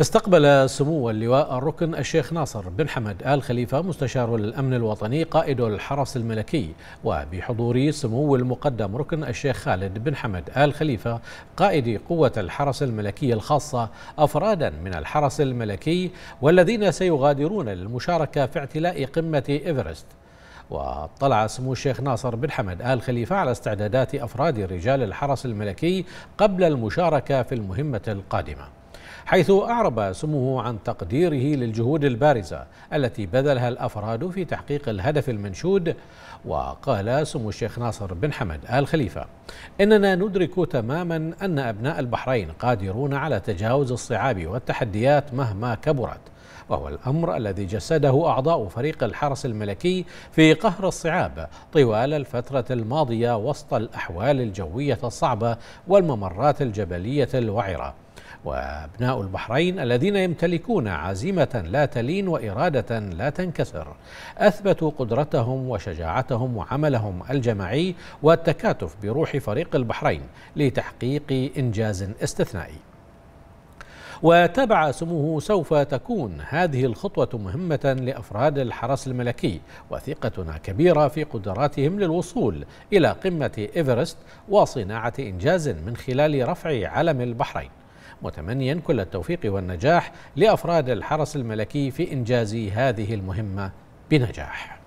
استقبل سمو اللواء الركن الشيخ ناصر بن حمد آل خليفة مستشار الأمن الوطني قائد الحرس الملكي وبحضور سمو المقدم ركن الشيخ خالد بن حمد آل خليفة قائد قوة الحرس الملكي الخاصة أفرادا من الحرس الملكي والذين سيغادرون للمشاركة في اعتلاء قمة إيفرست واطلع سمو الشيخ ناصر بن حمد آل خليفة على استعدادات أفراد رجال الحرس الملكي قبل المشاركة في المهمة القادمة حيث أعرب سموه عن تقديره للجهود البارزة التي بذلها الأفراد في تحقيق الهدف المنشود وقال سمو الشيخ ناصر بن حمد آل خليفة إننا ندرك تماما أن أبناء البحرين قادرون على تجاوز الصعاب والتحديات مهما كبرت وهو الأمر الذي جسده أعضاء فريق الحرس الملكي في قهر الصعاب طوال الفترة الماضية وسط الأحوال الجوية الصعبة والممرات الجبلية الوعرة وابناء البحرين الذين يمتلكون عزيمة لا تلين وإرادة لا تنكسر أثبتوا قدرتهم وشجاعتهم وعملهم الجماعي والتكاتف بروح فريق البحرين لتحقيق إنجاز استثنائي وتابع سموه سوف تكون هذه الخطوة مهمة لأفراد الحرس الملكي وثقتنا كبيرة في قدراتهم للوصول إلى قمة إيفرست وصناعة إنجاز من خلال رفع علم البحرين متمنيا كل التوفيق والنجاح لأفراد الحرس الملكي في إنجاز هذه المهمة بنجاح